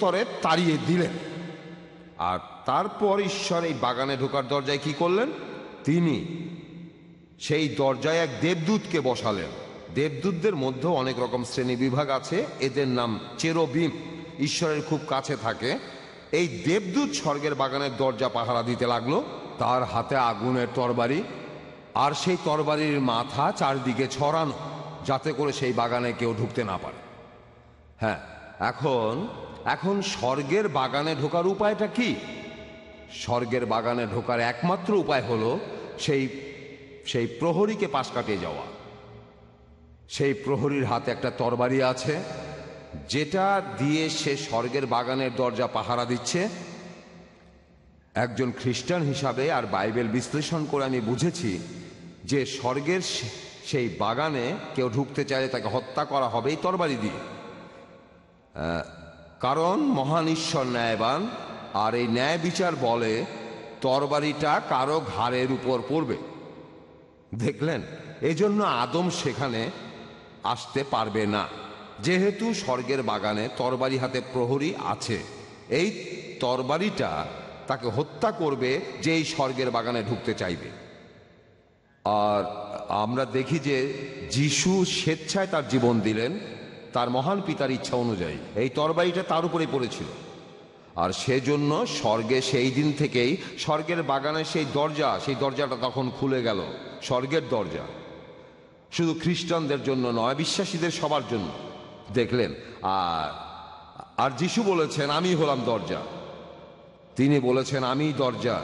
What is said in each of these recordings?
উত্তরে তাড়িয়ে দিলেন আর তারপর ঈশ্বর এই বাগানে ঢোকার দরজায় কি করলেন তিনি সেই দরজায় এক দেবদূতকে বসালেন দেবদূতদের মধ্যে অনেক রকম শ্রেণী বিভাগ আছে এদের নাম চেরবিম ঈশ্বরের খুব কাছে থাকে এই দেবদূত স্বর্গের বাগানের দরজা পাহারা দিতে লাগলো তার হাতে আগুনের তরবারি আর সেই তরবারির মাথা চারদিকে ছড়ানো যাতে করে সেই বাগানে কেউ ঢুকতে না পারে হ্যাঁ এখন এখন স্বর্গের বাগানে ঢোকার উপায়টা কি স্বর্গের বাগানে ঢোকার একমাত্র উপায় হলো সেই সেই প্রহরীকে পাশ কাটিয়ে যাওয়া সেই প্রহরীর হাতে একটা তরবারি আছে যেটা দিয়ে সে স্বর্গের বাগানের দরজা পাহারা দিচ্ছে একজন খ্রিস্টান হিসাবে আর বাইবেল বিশ্লেষণ করে আমি বুঝেছি যে স্বর্গের সেই বাগানে কেউ ঢুকতে চাইলে তাকে হত্যা করা হবে এই তরবারি দিয়ে কারণ মহান ঈশ্বর ন্যায়বান আর এই ন্যায় বিচার বলে তরবারিটা কারো ঘাড়ের উপর পড়বে দেখলেন এজন্য আদম সেখানে আসতে পারবে না যেহেতু স্বর্গের বাগানে তরবারি হাতে প্রহরী আছে এই তরবারিটা তাকে হত্যা করবে যেই স্বর্গের বাগানে ঢুকতে চাইবে আর আমরা দেখি যে যিশু স্বেচ্ছায় তার জীবন দিলেন তার মহান পিতার ইচ্ছা অনুযায়ী এই তরবারিটা তার উপরে পড়েছিল আর সেজন্য স্বর্গে সেই দিন থেকেই স্বর্গের বাগানের সেই দরজা সেই দরজাটা তখন খুলে গেল স্বর্গের দরজা শুধু খ্রিস্টানদের জন্য নয় বিশ্বাসীদের সবার জন্য দেখলেন আর আর যিশু বলেছেন আমি হলাম দরজা তিনি বলেছেন আমি দরজা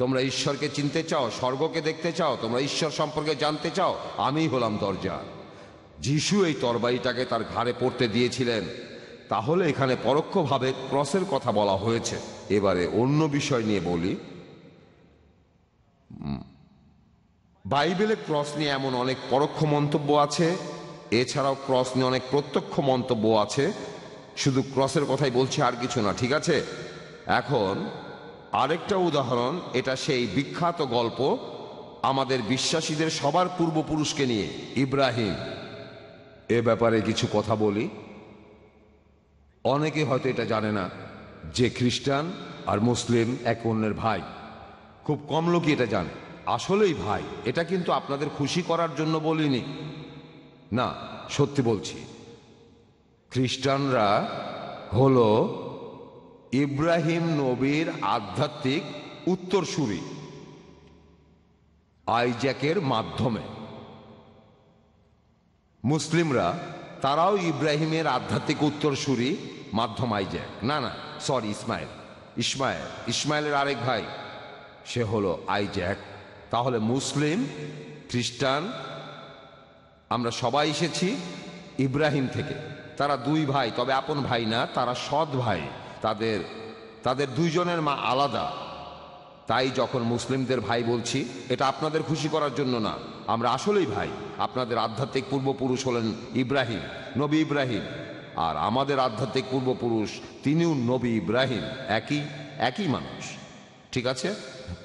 তোমরা ঈশ্বরকে চিনতে চাও স্বর্গকে দেখতে চাও তোমরা ঈশ্বর সম্পর্কে জানতে চাও আমি হলাম দরজা যিশু এই তরবারিটাকে তার ঘাড়ে পড়তে দিয়েছিলেন তাহলে এখানে পরোক্ষভাবে ক্রসের কথা বলা হয়েছে এবারে অন্য বিষয় নিয়ে বলি বাইবেলে ক্রস নিয়ে এমন অনেক পরোক্ষ মন্তব্য আছে এছাড়াও ক্রস নিয়ে অনেক প্রত্যক্ষ মন্তব্য আছে শুধু ক্রসের কথাই বলছি আর কিছু না ঠিক আছে এখন আরেকটা উদাহরণ এটা সেই বিখ্যাত গল্প আমাদের বিশ্বাসীদের সবার পূর্বপুরুষকে নিয়ে ইব্রাহিম এ ব্যাপারে কিছু কথা বলি অনেকে হয়তো এটা জানে না যে খ্রিস্টান আর মুসলিম এক অন্যের ভাই খুব কম লোকই এটা জানে আসলেই ভাই এটা কিন্তু আপনাদের খুশি করার জন্য বলিনি না সত্যি বলছি খ্রিস্টানরা হল ইব্রাহিম নবীর আধ্যাত্মিক উত্তরসূরি আইজ্যাকের মাধ্যমে মুসলিমরা তারাও ইব্রাহিমের আধ্যাত্মিক উত্তরসূরি মাধ্যম আইজ্যাক না না সরি ইসমাইল ইসমাইল ইসমাইলের আরেক ভাই সে হলো আইজ্যাক তাহলে মুসলিম খ্রিস্টান আমরা সবাই এসেছি ইব্রাহিম থেকে তারা দুই ভাই তবে আপন ভাই না তারা সৎ ভাই তাদের তাদের দুইজনের মা আলাদা তাই যখন মুসলিমদের ভাই বলছি এটা আপনাদের খুশি করার জন্য না আমরা আসলেই ভাই আপনাদের আধ্যাত্মিক পূর্বপুরুষ হলেন ইব্রাহিম নবী ইব্রাহিম আর আমাদের আধ্যাত্মিক পূর্বপুরুষ তিনিও নবী ইব্রাহিম একই একই মানুষ ঠিক আছে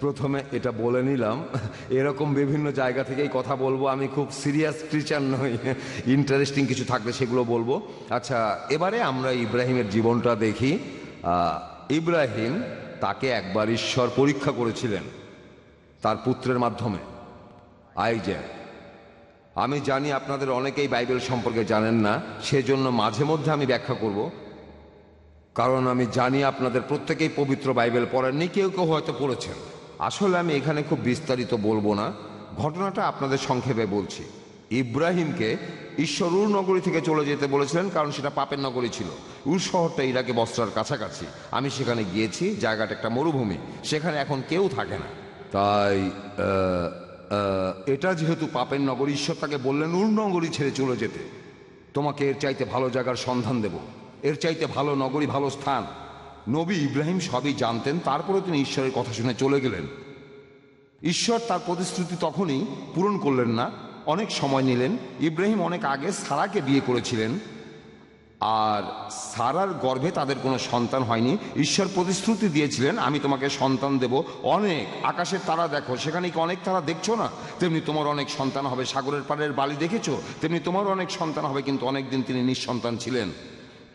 প্রথমে এটা বলে নিলাম এরকম বিভিন্ন জায়গা থেকেই কথা বলবো আমি খুব সিরিয়াস টিচার নই ইন্টারেস্টিং কিছু থাকলে সেগুলো বলবো আচ্ছা এবারে আমরা ইব্রাহিমের জীবনটা দেখি ইব্রাহিম তাকে একবার ঈশ্বর পরীক্ষা করেছিলেন তার পুত্রের মাধ্যমে আইজ্যাক আমি জানি আপনাদের অনেকেই বাইবেল সম্পর্কে জানেন না সেজন্য মাঝে মধ্যে আমি ব্যাখ্যা করব কারণ আমি জানি আপনাদের প্রত্যেকেই পবিত্র বাইবেল পড়েননি কেউ কেউ হয়তো পড়েছেন আসলে আমি এখানে খুব বিস্তারিত বলবো না ঘটনাটা আপনাদের সংক্ষেপে বলছি ইব্রাহিমকে ঈশ্বর উর নগরী থেকে চলে যেতে বলেছিলেন কারণ সেটা পাপের নগরী ছিল উর শহরটা ইরাকে বস্ত্রার কাছাকাছি আমি সেখানে গিয়েছি জায়গাটা একটা মরুভূমি সেখানে এখন কেউ থাকে না তাই এটা যেহেতু পাপের নগরী ঈশ্বর তাকে বললেন উর নগরী ছেড়ে চলে যেতে তোমাকে এর চাইতে ভালো জায়গার সন্ধান দেব এর চাইতে ভালো নগরী ভালো স্থান নবী ইব্রাহিম সবই জানতেন তারপরে তিনি ঈশ্বরের কথা শুনে চলে গেলেন ঈশ্বর তার প্রতিশ্রুতি তখনই পূরণ করলেন না অনেক সময় নিলেন ইব্রাহিম অনেক আগে সারাকে বিয়ে করেছিলেন আর সারার গর্ভে তাদের কোনো সন্তান হয়নি ঈশ্বর প্রতিশ্রুতি দিয়েছিলেন আমি তোমাকে সন্তান দেব অনেক আকাশের তারা দেখো সেখানে কি অনেক তারা দেখছো না তেমনি তোমার অনেক সন্তান হবে সাগরের পাড়ের বালি দেখেছো তেমনি তোমার অনেক সন্তান হবে কিন্তু অনেক দিন তিনি নিঃসন্তান ছিলেন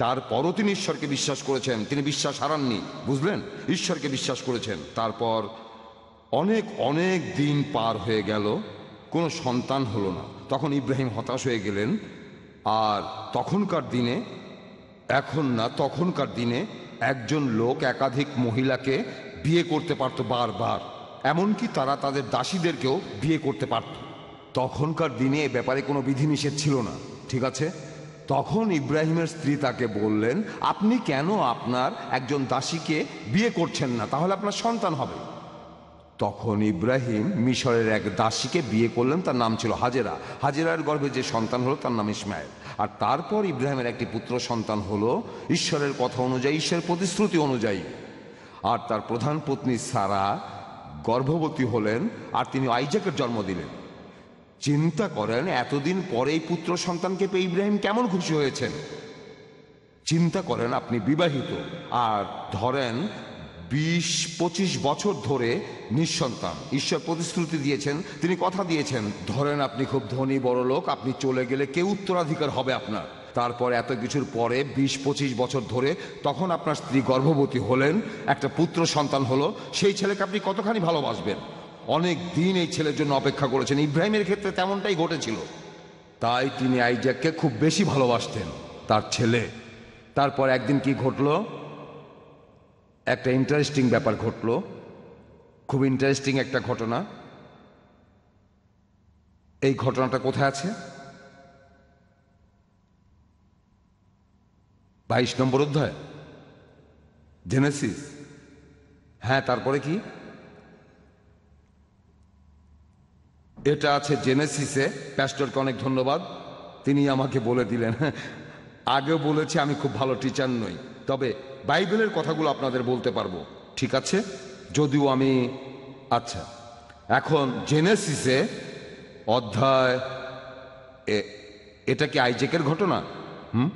তারপরও তিনি ঈশ্বরকে বিশ্বাস করেছেন তিনি বিশ্বাস হারাননি বুঝলেন ঈশ্বরকে বিশ্বাস করেছেন তারপর অনেক অনেক দিন পার হয়ে গেল কোনো সন্তান হলো না তখন ইব্রাহিম হতাশ হয়ে গেলেন আর তখনকার দিনে এখন না তখনকার দিনে একজন লোক একাধিক মহিলাকে বিয়ে করতে পারত বারবার এমনকি তারা তাদের দাসীদেরকেও বিয়ে করতে পারত তখনকার দিনে এ ব্যাপারে কোনো বিধিনিষেধ ছিল না ঠিক আছে তখন ইব্রাহিমের স্ত্রী তাকে বললেন আপনি কেন আপনার একজন দাসীকে বিয়ে করছেন না তাহলে আপনার সন্তান হবে তখন ইব্রাহিম মিশরের এক দাসীকে বিয়ে করলেন তার নাম ছিল হাজেরা হাজেরার গর্ভে যে সন্তান হলো তার নাম ইসমাইল আর তারপর ইব্রাহিমের একটি পুত্র সন্তান হলো ঈশ্বরের কথা অনুযায়ী ঈশ্বরের প্রতিশ্রুতি অনুযায়ী আর তার প্রধান পত্নী সারা গর্ভবতী হলেন আর তিনি আইজাকের জন্ম দিলেন চিন্তা করেন এতদিন পরে এই পুত্র সন্তানকে পেয়ে ইব্রাহিম কেমন খুশি হয়েছেন চিন্তা করেন আপনি বিবাহিত আর ধরেন বিশ পঁচিশ বছর ধরে নিঃসন্তান ঈশ্বর প্রতিশ্রুতি দিয়েছেন তিনি কথা দিয়েছেন ধরেন আপনি খুব ধনী বড় লোক আপনি চলে গেলে কেউ উত্তরাধিকার হবে আপনার তারপর এত কিছুর পরে বিশ পঁচিশ বছর ধরে তখন আপনার স্ত্রী গর্ভবতী হলেন একটা পুত্র সন্তান হলো সেই ছেলেকে আপনি কতখানি ভালোবাসবেন অনেক দিন এই ছেলের জন্য অপেক্ষা করেছেন ইব্রাহিমের ক্ষেত্রে তেমনটাই ঘটেছিল তাই তিনি আইজাককে খুব বেশি ভালোবাসতেন তার ছেলে তারপর একদিন কি ঘটলো একটা ইন্টারেস্টিং ব্যাপার ঘটল খুব ইন্টারেস্টিং একটা ঘটনা এই ঘটনাটা কোথায় আছে বাইশ নম্বর অধ্যায় জেনেসিস হ্যাঁ তারপরে কি এটা আছে জেনেসিসে প্যাস্টরকে অনেক ধন্যবাদ তিনি আমাকে বলে দিলেন আগে বলেছি আমি খুব ভালো টিচার নই তবে বাইবেলের কথাগুলো আপনাদের বলতে পারবো ঠিক আছে যদিও আমি আচ্ছা এখন জেনেসিসে অধ্যায় এটা কি আইজেকের ঘটনা হুম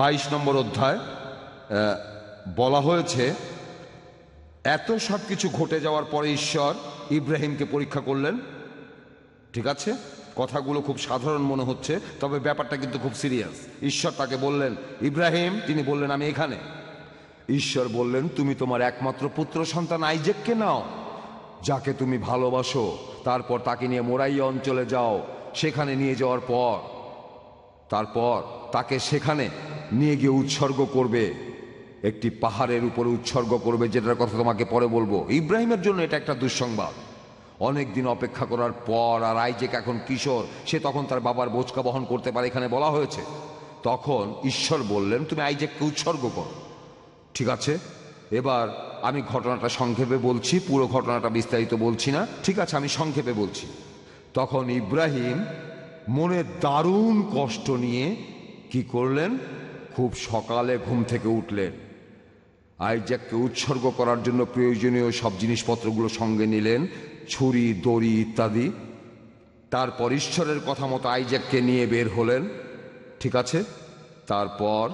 বাইশ নম্বর অধ্যায় বলা হয়েছে এত সব কিছু ঘটে যাওয়ার পরে ঈশ্বর ইব্রাহিমকে পরীক্ষা করলেন ঠিক আছে কথাগুলো খুব সাধারণ মনে হচ্ছে তবে ব্যাপারটা কিন্তু খুব সিরিয়াস ঈশ্বর তাকে বললেন ইব্রাহিম তিনি বললেন আমি এখানে ঈশ্বর বললেন তুমি তোমার একমাত্র পুত্র সন্তান আইজেককে নাও যাকে তুমি ভালোবাসো তারপর তাকে নিয়ে মোরাই অঞ্চলে যাও সেখানে নিয়ে যাওয়ার পর তারপর তাকে সেখানে নিয়ে গিয়ে উৎসর্গ করবে একটি পাহাড়ের উপরে উৎসর্গ করবে যেটার কথা তোমাকে পরে বলবো ইব্রাহিমের জন্য এটা একটা দুঃসংবাদ অনেক দিন অপেক্ষা করার পর আর আইজেক এখন কিশোর সে তখন তার বাবার বোচকা বহন করতে পারে এখানে বলা হয়েছে তখন ঈশ্বর বললেন তুমি আইজেককে উৎসর্গ করো ঠিক আছে এবার আমি ঘটনাটা সংক্ষেপে বলছি পুরো ঘটনাটা বিস্তারিত বলছি না ঠিক আছে আমি সংক্ষেপে বলছি তখন ইব্রাহিম মনে দারুণ কষ্ট নিয়ে কি করলেন খুব সকালে ঘুম থেকে উঠলেন আইজ্যাককে উৎসর্গ করার জন্য প্রয়োজনীয় সব জিনিসপত্রগুলো সঙ্গে নিলেন ছুরি দড়ি ইত্যাদি তারপর ঈশ্বরের কথা মতো আইজ্যাককে নিয়ে বের হলেন ঠিক আছে তারপর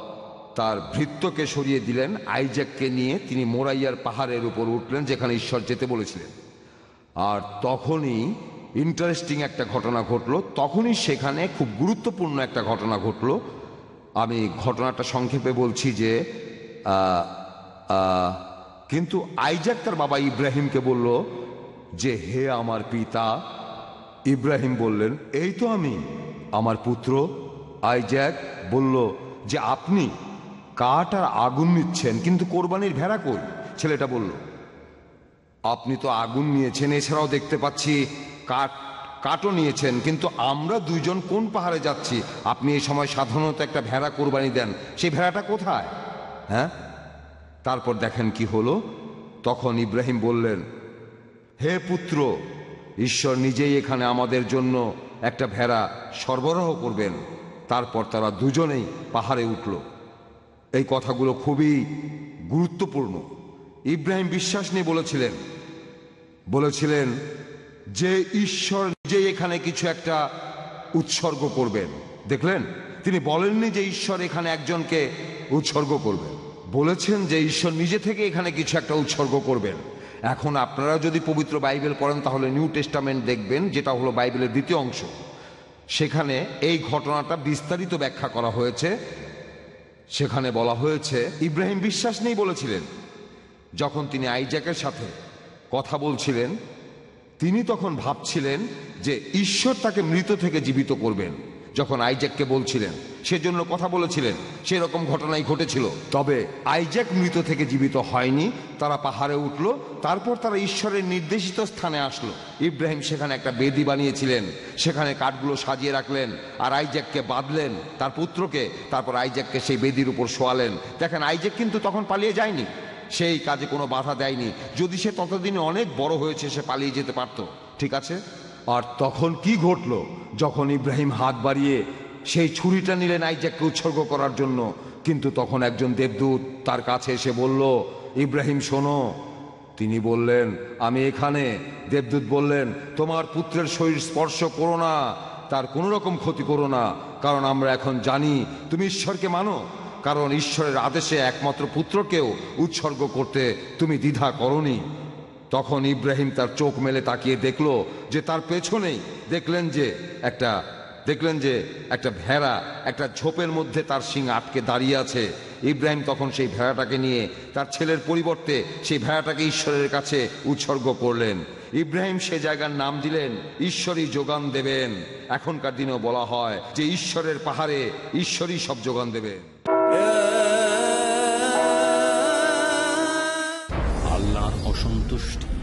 তার ভৃত্যকে সরিয়ে দিলেন আইজ্যাককে নিয়ে তিনি মোরাইয়ার পাহাড়ের উপর উঠলেন যেখানে ঈশ্বর যেতে বলেছিলেন আর তখনই ইন্টারেস্টিং একটা ঘটনা ঘটলো তখনই সেখানে খুব গুরুত্বপূর্ণ একটা ঘটনা ঘটলো আমি ঘটনাটা সংক্ষেপে বলছি যে কিন্তু আইজাক তার বাবা ইব্রাহিমকে বলল যে হে আমার পিতা ইব্রাহিম বললেন এই তো আমি আমার পুত্র আইজ্যাক বলল যে আপনি কাঠ আর আগুন নিচ্ছেন কিন্তু কোরবানির ভেড়া কই ছেলেটা বলল আপনি তো আগুন নিয়েছেন এছাড়াও দেখতে পাচ্ছি কাঠ কাটও নিয়েছেন কিন্তু আমরা দুইজন কোন পাহাড়ে যাচ্ছি আপনি এই সময় সাধারণত একটা ভেড়া কোরবানি দেন সেই ভেড়াটা কোথায় হ্যাঁ তারপর দেখেন কি হলো তখন ইব্রাহিম বললেন হে পুত্র ঈশ্বর নিজেই এখানে আমাদের জন্য একটা ভেড়া সরবরাহ করবেন তারপর তারা দুজনেই পাহাড়ে উঠলো এই কথাগুলো খুবই গুরুত্বপূর্ণ ইব্রাহিম বিশ্বাস নিয়ে বলেছিলেন বলেছিলেন যে ঈশ্বর নিজেই এখানে কিছু একটা উৎসর্গ করবেন দেখলেন তিনি বলেননি যে ঈশ্বর এখানে একজনকে উৎসর্গ করবেন বলেছেন যে ঈশ্বর নিজে থেকে এখানে কিছু একটা উৎসর্গ করবেন এখন আপনারা যদি পবিত্র বাইবেল করেন তাহলে নিউ টেস্টামেন্ট দেখবেন যেটা হলো বাইবেলের দ্বিতীয় অংশ সেখানে এই ঘটনাটা বিস্তারিত ব্যাখ্যা করা হয়েছে সেখানে বলা হয়েছে ইব্রাহিম বিশ্বাস নেই বলেছিলেন যখন তিনি আইজাকের সাথে কথা বলছিলেন তিনি তখন ভাবছিলেন যে ঈশ্বর তাকে মৃত থেকে জীবিত করবেন যখন আইজ্যাককে বলছিলেন সেজন্য কথা বলেছিলেন সেরকম ঘটনাই ঘটেছিল তবে আইজ্যাক মৃত থেকে জীবিত হয়নি তারা পাহাড়ে উঠল তারপর তারা ঈশ্বরের নির্দেশিত স্থানে আসলো ইব্রাহিম সেখানে একটা বেদি বানিয়েছিলেন সেখানে কাঠগুলো সাজিয়ে রাখলেন আর আইজ্যাককে বাঁধলেন তার পুত্রকে তারপর আইজ্যাককে সেই বেদির উপর শোয়ালেন দেখেন আইজ্যাক কিন্তু তখন পালিয়ে যায়নি সেই কাজে কোনো বাধা দেয়নি যদি সে ততদিনে অনেক বড় হয়েছে সে পালিয়ে যেতে পারত ঠিক আছে আর তখন কি ঘটল যখন ইব্রাহিম হাত বাড়িয়ে সেই ছুরিটা নিলেন আইজ্যাককে উৎসর্গ করার জন্য কিন্তু তখন একজন দেবদূত তার কাছে এসে বলল ইব্রাহিম শোনো তিনি বললেন আমি এখানে দেবদূত বললেন তোমার পুত্রের শরীর স্পর্শ করো না তার কোনো রকম ক্ষতি করো না কারণ আমরা এখন জানি তুমি ঈশ্বরকে মানো কারণ ঈশ্বরের আদেশে একমাত্র পুত্রকেও উৎসর্গ করতে তুমি দ্বিধা করনি তখন ইব্রাহিম তার চোখ মেলে তাকিয়ে দেখল যে তার পেছনেই দেখলেন যে একটা দেখলেন যে একটা ভেড়া একটা ঝোপের মধ্যে তার সিং আটকে দাঁড়িয়ে আছে ইব্রাহিম তখন সেই ভেড়াটাকে নিয়ে তার ছেলের পরিবর্তে সেই ভেড়াটাকে ঈশ্বরের কাছে উৎসর্গ করলেন ইব্রাহিম সে জায়গার নাম দিলেন ঈশ্বরই যোগান দেবেন এখনকার দিনেও বলা হয় যে ঈশ্বরের পাহাড়ে ঈশ্বরই সব যোগান দেবেন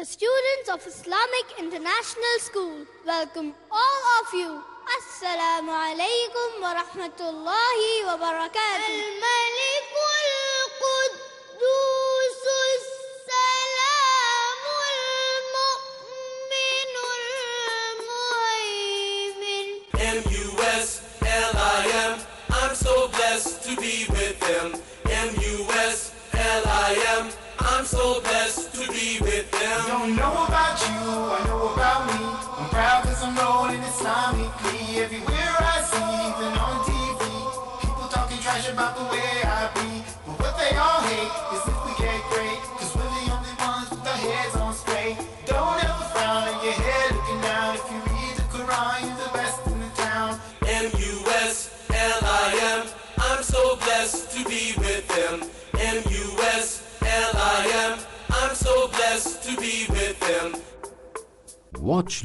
The students of Islamic International School welcome all of you. Assalamu alaikum wa rahmatullahi wa barakatuh. M-U-S-L-I-M. I'm so blessed to be with them. M-U-S-L-I-M. I'm so blessed know about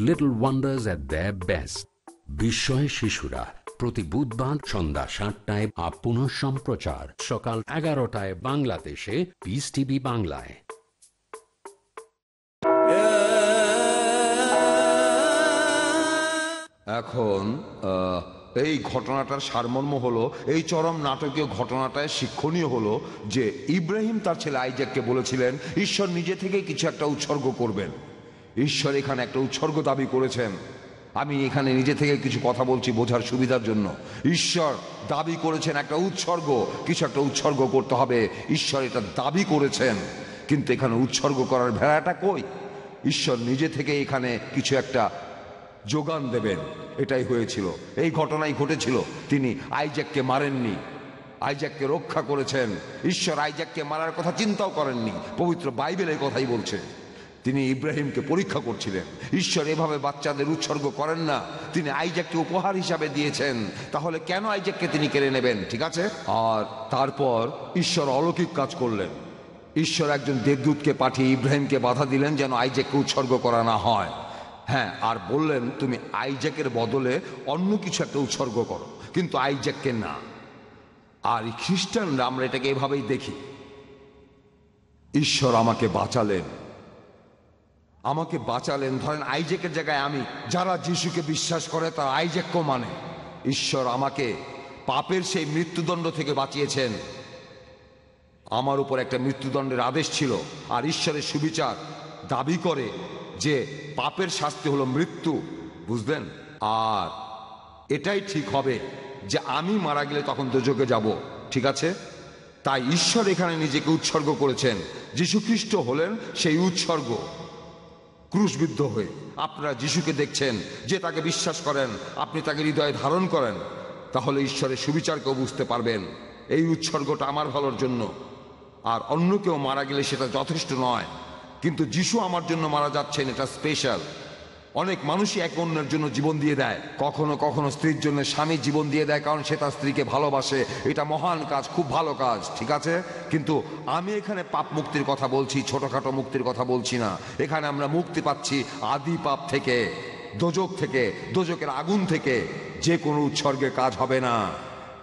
little wonders at the best বিস্ময় শিশুরা প্রতি বুধবার সন্ধ্যা সাতটায় আপন সম্প্রচার সকাল এগারোটায় বাংলাদেশে পিস টিভি বাংলায় এখন এই ঘটনাটার সারমর্ম হলো এই চরম নাটকীয় ঘটনাটায় শিক্ষণীয় হলো যে ইব্রাহিম তার ছেলে আইজাককে বলেছিলেন ঈশ্বর নিজে থেকে কিছু একটা উৎসর্গ করবেন ঈশ্বর এখানে একটা উৎসর্গ দাবি করেছেন আমি এখানে নিজে থেকে কিছু কথা বলছি বোঝার সুবিধার জন্য ঈশ্বর দাবি করেছেন একটা উৎসর্গ কিছু একটা উৎসর্গ করতে হবে ঈশ্বর এটা দাবি করেছেন কিন্তু এখানে উৎসর্গ করার ভেড়াটা কই ঈশ্বর নিজে থেকে এখানে কিছু একটা যোগান দেবেন এটাই হয়েছিল এই ঘটনাই ঘটেছিল তিনি আইজ্যাককে মারেননি আইজ্যাককে রক্ষা করেছেন ঈশ্বর আইজ্যাককে মারার কথা চিন্তাও করেননি পবিত্র বাইবেল এই কথাই বলছে তিনি ইব্রাহিমকে পরীক্ষা করছিলেন ঈশ্বর এভাবে বাচ্চাদের উৎসর্গ করেন না তিনি আইজাককে উপহার হিসাবে দিয়েছেন তাহলে কেন আইজাককে তিনি কেড়ে নেবেন ঠিক আছে আর তারপর ঈশ্বর অলৌকিক কাজ করলেন ঈশ্বর একজন দেবদূতকে পাঠিয়ে ইব্রাহিমকে বাধা দিলেন যেন আইজাককে উৎসর্গ করা না হয় হ্যাঁ আর বললেন তুমি আইজাকের বদলে অন্য কিছু একটা উৎসর্গ করো কিন্তু আইজাককে না আর খ্রিস্টানরা আমরা এটাকে এভাবেই দেখি ঈশ্বর আমাকে বাঁচালেন আমাকে বাঁচালেন ধরেন আইজেকের জায়গায় আমি যারা যিশুকে বিশ্বাস করে তারা আইজেককেও মানে ঈশ্বর আমাকে পাপের সেই মৃত্যুদণ্ড থেকে বাঁচিয়েছেন আমার উপর একটা মৃত্যুদণ্ডের আদেশ ছিল আর ঈশ্বরের সুবিচার দাবি করে যে পাপের শাস্তি হলো মৃত্যু বুঝলেন আর এটাই ঠিক হবে যে আমি মারা গেলে তখন দুযোগে যাব ঠিক আছে তাই ঈশ্বর এখানে নিজেকে উৎসর্গ করেছেন যীশুখ্রিস্ট হলেন সেই উৎসর্গ ক্রুশবিদ্ধ হয়ে আপনারা যিশুকে দেখছেন যে তাকে বিশ্বাস করেন আপনি তাকে হৃদয়ে ধারণ করেন তাহলে ঈশ্বরের সুবিচারকেও বুঝতে পারবেন এই উৎসর্গটা আমার ভালোর জন্য আর অন্য কেউ মারা গেলে সেটা যথেষ্ট নয় কিন্তু যিশু আমার জন্য মারা যাচ্ছেন এটা স্পেশাল অনেক মানুষই এক অন্যের জন্য জীবন দিয়ে দেয় কখনো কখনো স্ত্রীর জন্য স্বামী জীবন দিয়ে দেয় কারণ সে তার স্ত্রীকে ভালোবাসে এটা মহান কাজ খুব ভালো কাজ ঠিক আছে কিন্তু আমি এখানে পাপ মুক্তির কথা বলছি ছোটোখাটো মুক্তির কথা বলছি না এখানে আমরা মুক্তি পাচ্ছি আদি পাপ থেকে দোজক থেকে দোজকের আগুন থেকে যে কোনো উৎসর্গে কাজ হবে না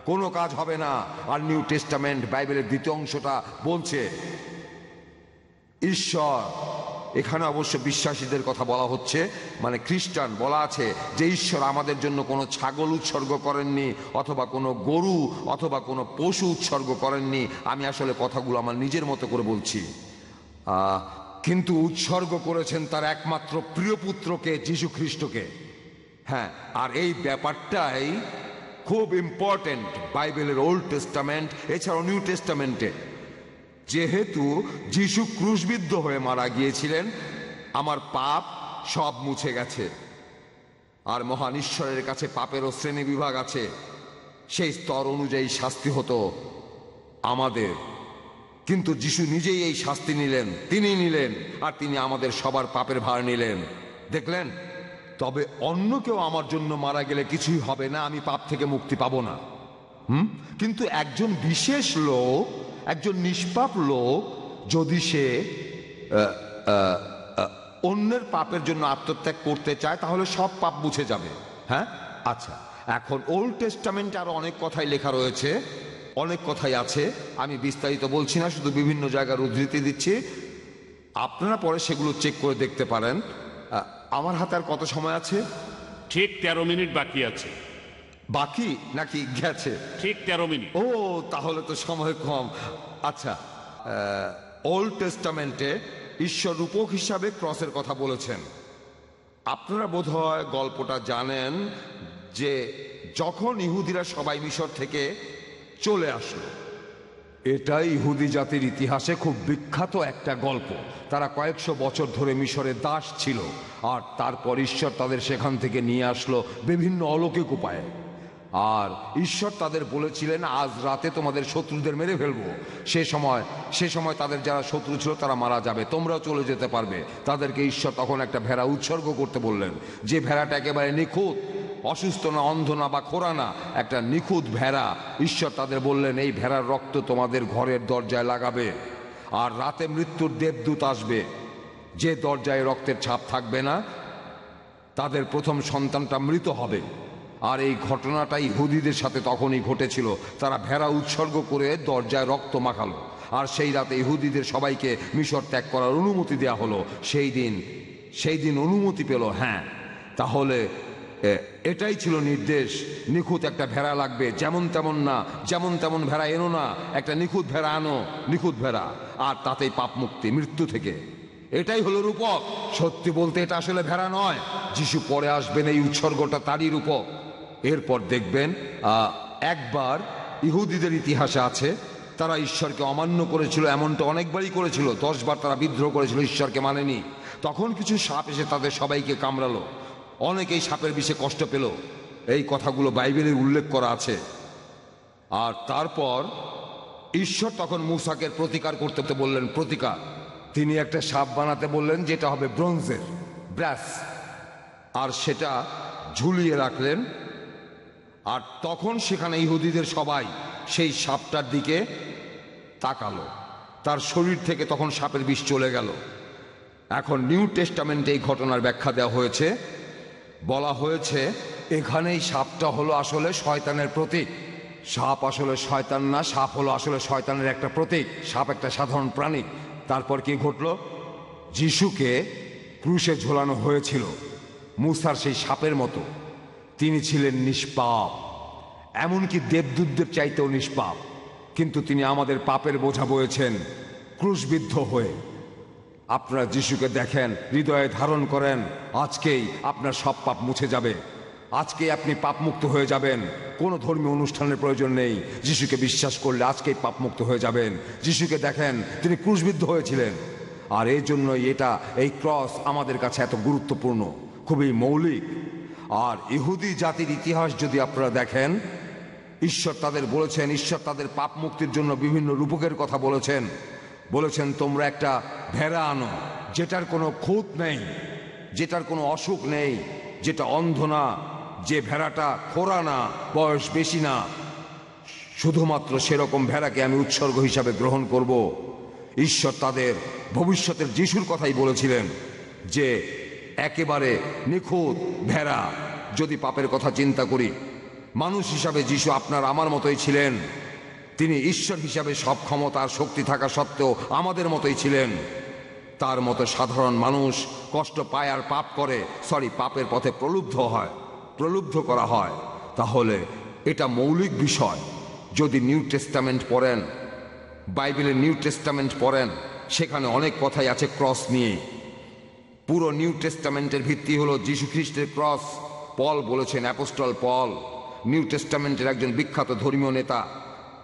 কোনো কাজ হবে না আর নিউ টেস্টামেন্ট বাইবেলের দ্বিতীয় অংশটা বলছে ঈশ্বর এখানে অবশ্য বিশ্বাসীদের কথা বলা হচ্ছে মানে খ্রিস্টান বলা আছে যে ঈশ্বর আমাদের জন্য কোনো ছাগল উৎসর্গ করেননি অথবা কোনো গরু অথবা কোনো পশু উৎসর্গ করেননি আমি আসলে কথাগুলো আমার নিজের মতো করে বলছি কিন্তু উৎসর্গ করেছেন তার একমাত্র প্রিয় পুত্রকে যীশু খ্রিস্টকে হ্যাঁ আর এই ব্যাপারটাই খুব ইম্পর্টেন্ট বাইবেলের ওল্ড টেস্টামেন্ট এছাড়াও নিউ টেস্টামেন্টে যেহেতু যিশু ক্রুশবিদ্ধ হয়ে মারা গিয়েছিলেন আমার পাপ সব মুছে গেছে আর মহান ঈশ্বরের কাছে পাপেরও শ্রেণী বিভাগ আছে সেই স্তর অনুযায়ী শাস্তি হতো আমাদের কিন্তু যিশু নিজেই এই শাস্তি নিলেন তিনি নিলেন আর তিনি আমাদের সবার পাপের ভার নিলেন দেখলেন তবে অন্য কেউ আমার জন্য মারা গেলে কিছুই হবে না আমি পাপ থেকে মুক্তি পাব না হুম কিন্তু একজন বিশেষ লোক একজন নিষ্পাপ লোক যদি সে অন্যের পাপের জন্য আত্মত্যাগ করতে চায় তাহলে সব পাপ বুঝে যাবে হ্যাঁ আচ্ছা এখন ওল্ড টেস্টামেন্টে আরও অনেক কথাই লেখা রয়েছে অনেক কথাই আছে আমি বিস্তারিত বলছি না শুধু বিভিন্ন জায়গার উদ্ধৃতি দিচ্ছি আপনারা পরে সেগুলো চেক করে দেখতে পারেন আমার হাতে আর কত সময় আছে ঠিক তেরো মিনিট বাকি আছে বাকি নাকি গেছে ঠিক তেরো মিনিট ও তাহলে তো সময় কম আচ্ছা ওল্ড টেস্টামেন্টে ঈশ্বর রূপক হিসাবে ক্রসের কথা বলেছেন আপনারা বোধ হয় গল্পটা জানেন যে যখন ইহুদিরা সবাই মিশর থেকে চলে আসলো এটাই ইহুদি জাতির ইতিহাসে খুব বিখ্যাত একটা গল্প তারা কয়েকশো বছর ধরে মিশরে দাস ছিল আর তারপর ঈশ্বর তাদের সেখান থেকে নিয়ে আসলো বিভিন্ন অলৌকিক উপায়ে আর ঈশ্বর তাদের বলেছিলেন আজ রাতে তোমাদের শত্রুদের মেরে ফেলবো সে সময় সে সময় তাদের যারা শত্রু ছিল তারা মারা যাবে তোমরাও চলে যেতে পারবে তাদেরকে ঈশ্বর তখন একটা ভেড়া উৎসর্গ করতে বললেন যে ভেড়াটা একেবারে নিখুঁত অসুস্থ না অন্ধ না বা খোরা না একটা নিখুঁত ভেড়া ঈশ্বর তাদের বললেন এই ভেড়ার রক্ত তোমাদের ঘরের দরজায় লাগাবে আর রাতে মৃত্যুর দেবদূত আসবে যে দরজায় রক্তের ছাপ থাকবে না তাদের প্রথম সন্তানটা মৃত হবে আর এই ঘটনাটাই হুদিদের সাথে তখনই ঘটেছিল তারা ভেড়া উৎসর্গ করে দরজায় রক্ত মাখালো আর সেই রাতে ইহুদিদের সবাইকে মিশর ত্যাগ করার অনুমতি দেয়া হলো সেই দিন সেই দিন অনুমতি পেল হ্যাঁ তাহলে এটাই ছিল নির্দেশ নিখুঁত একটা ভেড়া লাগবে যেমন তেমন না যেমন তেমন ভেড়া এনো না একটা নিখুঁত ভেড়া আনো নিখুঁত ভেড়া আর তাতেই পাপ মুক্তি মৃত্যু থেকে এটাই হলো রূপক সত্যি বলতে এটা আসলে ভেড়া নয় যিশু পরে আসবেন এই উৎসর্গটা তারই রূপক এরপর দেখবেন একবার ইহুদিদের ইতিহাসে আছে তারা ঈশ্বরকে অমান্য করেছিল এমনটা অনেকবারই করেছিল দশবার তারা বিদ্রোহ করেছিল ঈশ্বরকে মানেনি তখন কিছু সাপ এসে তাদের সবাইকে কামড়ালো অনেকেই সাপের বিষে কষ্ট পেল এই কথাগুলো বাইবেলের উল্লেখ করা আছে আর তারপর ঈশ্বর তখন মুসাকে প্রতিকার করতে বললেন প্রতিকার তিনি একটা সাপ বানাতে বললেন যেটা হবে ব্রোঞ্জের ব্রাস আর সেটা ঝুলিয়ে রাখলেন আর তখন সেখানে ইহুদিদের সবাই সেই সাপটার দিকে তাকালো তার শরীর থেকে তখন সাপের বিষ চলে গেল এখন নিউ টেস্টামেন্টে এই ঘটনার ব্যাখ্যা দেওয়া হয়েছে বলা হয়েছে এখানেই সাপটা হলো আসলে শয়তানের প্রতীক সাপ আসলে শয়তান না সাপ হলো আসলে শয়তানের একটা প্রতীক সাপ একটা সাধারণ প্রাণী তারপর কি ঘটল যিশুকে ক্রুশে ঝোলানো হয়েছিল মুসার সেই সাপের মতো তিনি ছিলেন নিষ্পাপ এমনকি দেবদূতদের চাইতেও নিষ্পাপ কিন্তু তিনি আমাদের পাপের বোঝা বয়েছেন ক্রুশবিদ্ধ হয়ে আপনারা যিশুকে দেখেন হৃদয়ে ধারণ করেন আজকেই আপনার সব পাপ মুছে যাবে আজকেই আপনি পাপমুক্ত হয়ে যাবেন কোনো ধর্মীয় অনুষ্ঠানের প্রয়োজন নেই যিশুকে বিশ্বাস করলে আজকেই পাপমুক্ত হয়ে যাবেন যিশুকে দেখেন তিনি ক্রুশবিদ্ধ হয়েছিলেন আর এই জন্যই এটা এই ক্রস আমাদের কাছে এত গুরুত্বপূর্ণ খুবই মৌলিক আর ইহুদি জাতির ইতিহাস যদি আপনারা দেখেন ঈশ্বর তাদের বলেছেন ঈশ্বর তাদের পাপ মুক্তির জন্য বিভিন্ন রূপকের কথা বলেছেন বলেছেন তোমরা একটা ভেড়া আনো যেটার কোনো খুঁত নেই যেটার কোনো অসুখ নেই যেটা অন্ধ না যে ভেড়াটা খোরা না বয়স বেশি না শুধুমাত্র সেরকম ভেড়াকে আমি উৎসর্গ হিসাবে গ্রহণ করব ঈশ্বর তাদের ভবিষ্যতের যিশুর কথাই বলেছিলেন যে একেবারে নিখুঁত ভেড়া যদি পাপের কথা চিন্তা করি মানুষ হিসাবে যিশু আপনার আমার মতোই ছিলেন তিনি ঈশ্বর হিসাবে সব ক্ষমতার শক্তি থাকা সত্ত্বেও আমাদের মতোই ছিলেন তার মতো সাধারণ মানুষ কষ্ট পায় আর পাপ করে সরি পাপের পথে প্রলুব্ধ হয় প্রলুব্ধ করা হয় তাহলে এটা মৌলিক বিষয় যদি নিউ টেস্টামেন্ট পড়েন বাইবেলের নিউ টেস্টামেন্ট পড়েন সেখানে অনেক কথাই আছে ক্রস নিয়ে পুরো নিউ টেস্টামেন্টের ভিত্তি হলো যীশু খ্রিস্টের ক্রস পল বলেছেন অ্যাপোস্টল পল নিউ টেস্টামেন্টের একজন বিখ্যাত ধর্মীয় নেতা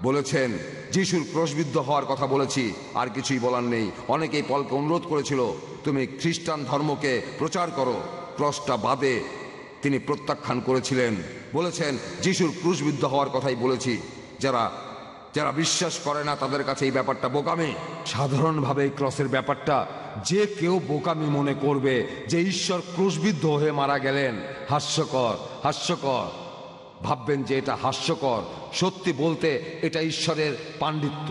বলেছেন যিশুর ক্রশবিদ্ধ হওয়ার কথা বলেছি আর কিছুই বলার নেই অনেকেই পলকে অনুরোধ করেছিল তুমি খ্রিস্টান ধর্মকে প্রচার করো ক্রসটা বাদে তিনি প্রত্যাখ্যান করেছিলেন বলেছেন যিশুর ক্রুশবিদ্ধ হওয়ার কথাই বলেছি যারা যারা বিশ্বাস করে না তাদের কাছে এই ব্যাপারটা বোকামি সাধারণভাবে এই ক্রসের ব্যাপারটা যে কেউ বোকামি মনে করবে যে ঈশ্বর ক্রুশবিদ্ধ হয়ে মারা গেলেন হাস্যকর হাস্যকর ভাববেন যে এটা হাস্যকর সত্যি বলতে এটা ঈশ্বরের পাণ্ডিত্য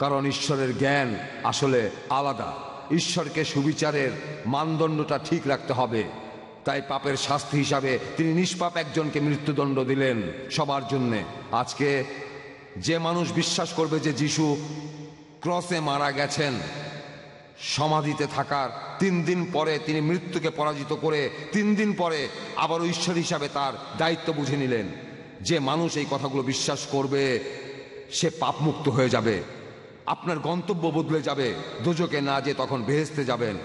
কারণ ঈশ্বরের জ্ঞান আসলে আলাদা ঈশ্বরকে সুবিচারের মানদণ্ডটা ঠিক রাখতে হবে তাই পাপের শাস্তি হিসাবে তিনি নিষ্পাপ একজনকে মৃত্যুদণ্ড দিলেন সবার জন্যে আজকে যে মানুষ বিশ্বাস করবে যে যিশু ক্রসে মারা গেছেন সমাধিতে থাকার তিন দিন পরে তিনি মৃত্যুকে পরাজিত করে তিন দিন পরে আবারও ঈশ্বর হিসাবে তার দায়িত্ব বুঝে নিলেন যে মানুষ এই কথাগুলো বিশ্বাস করবে সে পাপমুক্ত হয়ে যাবে আপনার গন্তব্য বদলে যাবে দুজকে না যে তখন বেহেস্তে যাবেন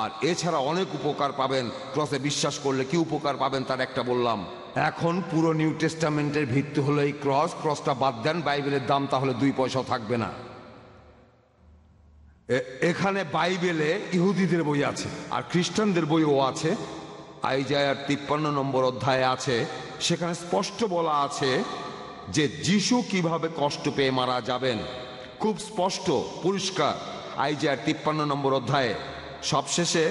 আর এছাড়া অনেক উপকার পাবেন ক্রসে বিশ্বাস করলে কি উপকার পাবেন তার একটা বললাম এখন পুরো নিউ টেস্টামেন্টের ভিত্তি হলো এই ক্রস ক্রসটা বাদ দেন বাইবেলের দাম তাহলে দুই পয়সা থাকবে না এখানে বাইবেলে ইহুদিদের বই আছে আর খ্রিস্টানদের বইও আছে আইজায়ার তিপ্পান্ন নম্বর অধ্যায়ে আছে সেখানে স্পষ্ট বলা আছে যে যিশু কিভাবে কষ্ট পেয়ে মারা যাবেন খুব স্পষ্ট পরিষ্কার আইজায়ার তিপ্পান্ন নম্বর অধ্যায়ে সবশেষে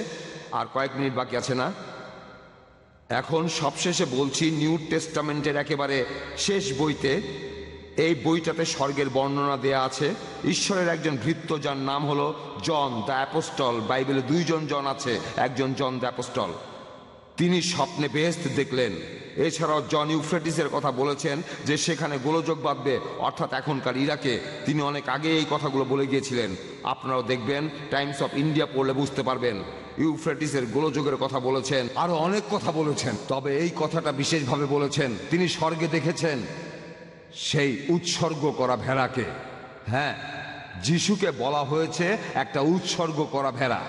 আর কয়েক মিনিট বাকি আছে না এখন সবশেষে বলছি নিউ টেস্টামেন্টের একেবারে শেষ বইতে এই বইটাতে স্বর্গের বর্ণনা দেয়া আছে ঈশ্বরের একজন ভৃত্য যার নাম হলো জন দ্য অ্যাপোস্টল বাইবেলে দুইজন জন আছে একজন জন দ্য অ্যাপোস্টল তিনি স্বপ্নে বেহেস্ত দেখলেন এছাড়াও জন ইউফ্রেটিসের কথা বলেছেন যে সেখানে গোলযোগ বাঁধবে অর্থাৎ এখনকার ইরাকে তিনি অনেক আগে এই কথাগুলো বলে গিয়েছিলেন আপনারাও দেখবেন টাইমস অফ ইন্ডিয়া পড়লে বুঝতে পারবেন ইউফ্রেটিসের গোলযোগের কথা বলেছেন আরও অনেক কথা বলেছেন তবে এই কথাটা বিশেষভাবে বলেছেন তিনি স্বর্গে দেখেছেন সেই উৎসর্গ করা ভেড়াকে হ্যাঁ যিশুকে বলা হয়েছে একটা উৎসর্গ করা ভেড়া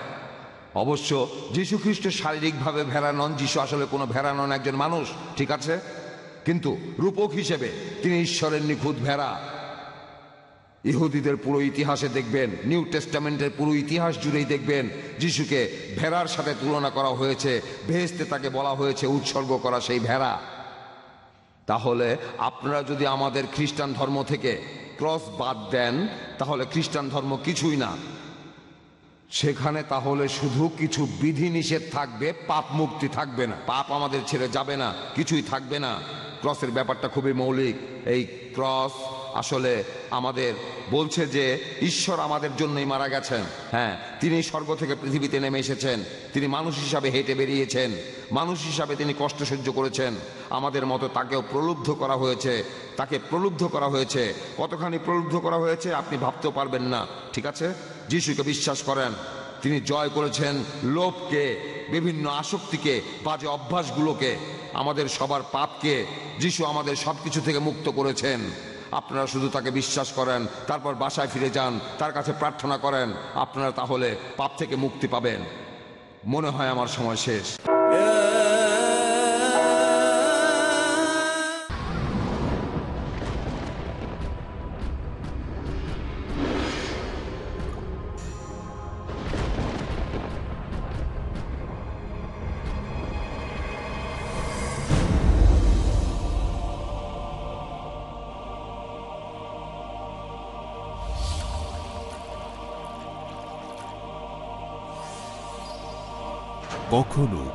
অবশ্য যীশু খ্রিস্ট শারীরিকভাবে ভেড়া নন যিশু আসলে কোনো ভেড়া নন একজন মানুষ ঠিক আছে কিন্তু রূপক হিসেবে তিনি ঈশ্বরের নিখুঁত ভেড়া ইহুদিদের পুরো ইতিহাসে দেখবেন নিউ টেস্টামেন্টের পুরো ইতিহাস জুড়েই দেখবেন যিশুকে ভেড়ার সাথে তুলনা করা হয়েছে ভেস্তে তাকে বলা হয়েছে উৎসর্গ করা সেই ভেড়া তাহলে আপনারা যদি আমাদের খ্রিস্টান ধর্ম থেকে ক্রস বাদ দেন তাহলে খ্রিস্টান ধর্ম কিছুই না সেখানে তাহলে শুধু কিছু বিধি নিষেধ থাকবে পাপ মুক্তি থাকবে না পাপ আমাদের ছেড়ে যাবে না কিছুই থাকবে না ক্রসের ব্যাপারটা খুবই মৌলিক এই ক্রস আসলে আমাদের বলছে যে ঈশ্বর আমাদের জন্যই মারা গেছেন হ্যাঁ তিনি স্বর্গ থেকে পৃথিবীতে নেমে এসেছেন তিনি মানুষ হিসাবে হেঁটে বেরিয়েছেন মানুষ হিসাবে তিনি কষ্ট সহ্য করেছেন আমাদের মতো তাকেও প্রলুব্ধ করা হয়েছে তাকে প্রলুব্ধ করা হয়েছে কতখানি প্রলুব্ধ করা হয়েছে আপনি ভাবতেও পারবেন না ঠিক আছে যিশুকে বিশ্বাস করেন তিনি জয় করেছেন লোভকে বিভিন্ন আসক্তিকে বাজে অভ্যাসগুলোকে আমাদের সবার পাপকে যিশু আমাদের সব কিছু থেকে মুক্ত করেছেন আপনারা শুধু তাকে বিশ্বাস করেন তারপর বাসায় ফিরে যান তার কাছে প্রার্থনা করেন আপনারা তাহলে পাপ থেকে মুক্তি পাবেন মনে হয় আমার সময় শেষ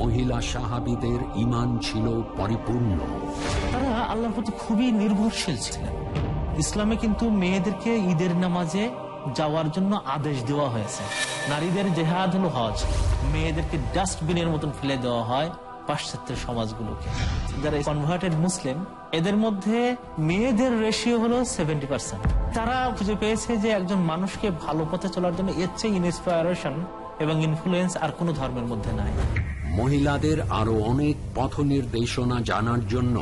মহিলা সাহাবিদের ইমান ছিল পরিপূর্ণ তারা আল্লাহর প্রতি খুবই নির্ভরশীল ছিলেন ইসলামে কিন্তু মেয়েদেরকে ঈদের নামাজে যাওয়ার জন্য আদেশ দেওয়া হয়েছে নারীদের জেহাদ হল হজ মেয়েদেরকে ডাস্টবিনের মতন ফেলে দেওয়া হয় পাশ্চাত্যের সমাজগুলোকে যারা কনভার্টেড মুসলিম এদের মধ্যে মেয়েদের রেশিও হলো সেভেন্টি তারা খুঁজে পেয়েছে যে একজন মানুষকে ভালো পথে চলার জন্য এর চেয়ে ইনস্পায়ারেশন এবং ইনফ্লুয়েন্স আর কোনো ধর্মের মধ্যে নাই মহিলাদের আরো অনেক পথ নির্দেশনা জানার জন্য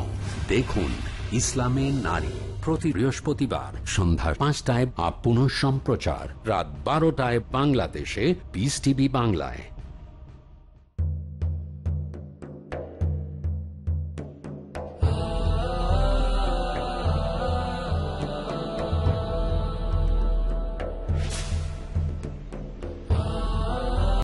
দেখুন ইসলামে নারী প্রতি বৃহস্পতিবার সন্ধ্যা পাঁচটায় আপ পুনঃ সম্প্রচার রাত বারোটায় বাংলাদেশে বিস টিভি বাংলায়